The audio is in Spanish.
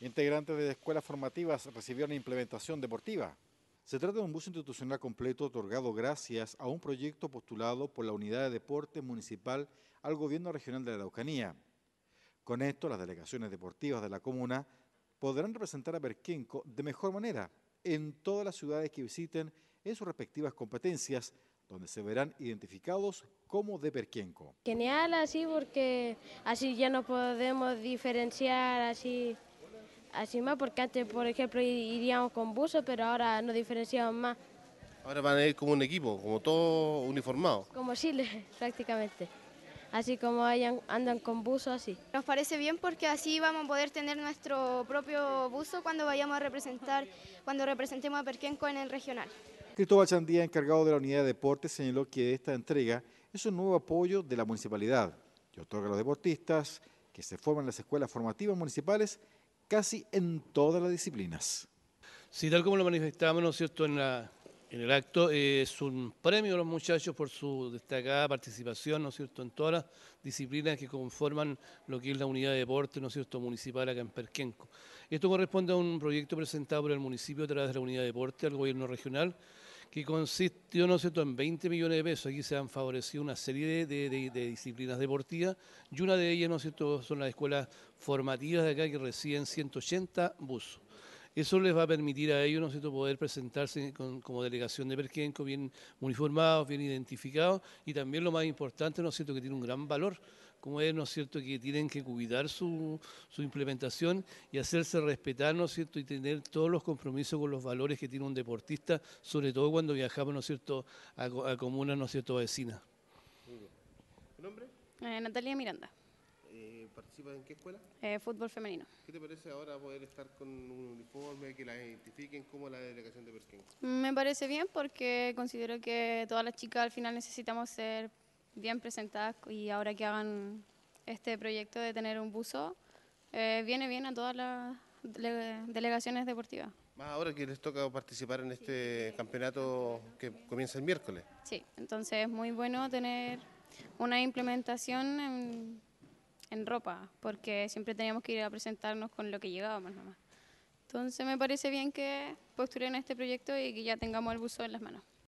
Integrantes de escuelas formativas recibieron implementación deportiva. Se trata de un bus institucional completo otorgado gracias a un proyecto postulado por la Unidad de Deporte Municipal al Gobierno Regional de la Araucanía. Con esto, las delegaciones deportivas de la comuna podrán representar a Berquenco de mejor manera en todas las ciudades que visiten en sus respectivas competencias, donde se verán identificados como de Berquenco. Genial así porque así ya no podemos diferenciar así así más, porque antes, por ejemplo, iríamos con buzo, pero ahora nos diferenciamos más. Ahora van a ir como un equipo, como todo uniformado. Como Chile, prácticamente. Así como andan con buzo, así. Nos parece bien porque así vamos a poder tener nuestro propio buzo cuando vayamos a representar, cuando representemos a Perquenco en el regional. Cristóbal Chandía, encargado de la unidad de deportes, señaló que esta entrega es un nuevo apoyo de la municipalidad que otorga a los deportistas que se forman en las escuelas formativas municipales casi en todas las disciplinas. Sí, tal como lo manifestamos, ¿no es cierto?, en, la, en el acto, es un premio a los muchachos por su destacada participación, ¿no es cierto?, en todas las disciplinas que conforman lo que es la unidad de deporte, ¿no es cierto?, municipal acá en Perquenco. Esto corresponde a un proyecto presentado por el municipio a través de la unidad de deporte, al gobierno regional, que consistió ¿no sé en 20 millones de pesos. Aquí se han favorecido una serie de, disciplinas deportivas y una de ellas ¿no sé son las escuelas formativas de acá que reciben 180 buzos. Eso les va a permitir a ellos, ¿no cierto?, poder presentarse como delegación de Perquenco bien uniformados, bien identificados y también lo más importante, ¿no cierto?, que tiene un gran valor como es, ¿no cierto?, que tienen que cuidar su, implementación y hacerse respetar, ¿no cierto?, y tener todos los compromisos con los valores que tiene un deportista, sobre todo cuando viajamos, ¿no cierto?, a, comunas, ¿no cierto?, vecinas. nombre? Eh, Natalia Miranda. Eh, ¿Participas en qué escuela? Eh, fútbol femenino. ¿Qué te parece ahora poder estar con un uniforme que la identifiquen como la delegación de Perkin? Me parece bien porque considero que todas las chicas al final necesitamos ser bien presentadas y ahora que hagan este proyecto de tener un buzo, eh, viene bien a todas las delegaciones deportivas. Más ahora que les toca participar en este campeonato que comienza el miércoles. Sí, entonces es muy bueno tener una implementación en ropa, porque siempre teníamos que ir a presentarnos con lo que llegábamos nomás. Entonces me parece bien que postulen este proyecto y que ya tengamos el buzo en las manos.